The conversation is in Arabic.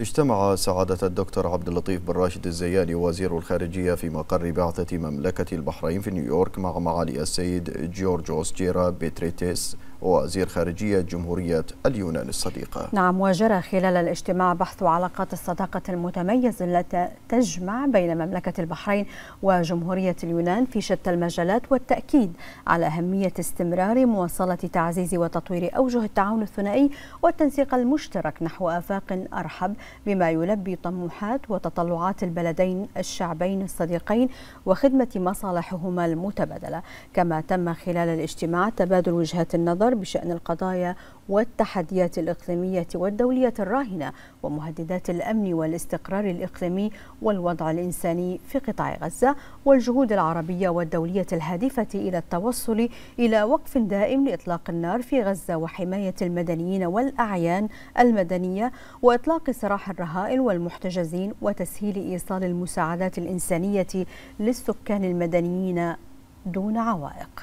اجتمع سعادة الدكتور عبد اللطيف بن راشد الزياني وزير الخارجية في مقر بعثة مملكة البحرين في نيويورك مع معالي السيد جورجوس جيرا بيتريتيس ووزير خارجية جمهورية اليونان الصديقة نعم وجرى خلال الاجتماع بحث علاقات الصداقة المتميزة التي تجمع بين مملكة البحرين وجمهورية اليونان في شتى المجالات والتأكيد على أهمية استمرار مواصلة تعزيز وتطوير أوجه التعاون الثنائي والتنسيق المشترك نحو آفاق أرحب بما يلبي طموحات وتطلعات البلدين الشعبين الصديقين وخدمة مصالحهما المتبادلة كما تم خلال الاجتماع تبادل وجهات النظر بشأن القضايا والتحديات الإقليمية والدولية الراهنة ومهددات الأمن والاستقرار الإقليمي والوضع الإنساني في قطاع غزة والجهود العربية والدولية الهادفة إلى التوصل إلى وقف دائم لإطلاق النار في غزة وحماية المدنيين والأعيان المدنية وإطلاق سراح الرهائن والمحتجزين وتسهيل إيصال المساعدات الإنسانية للسكان المدنيين دون عوائق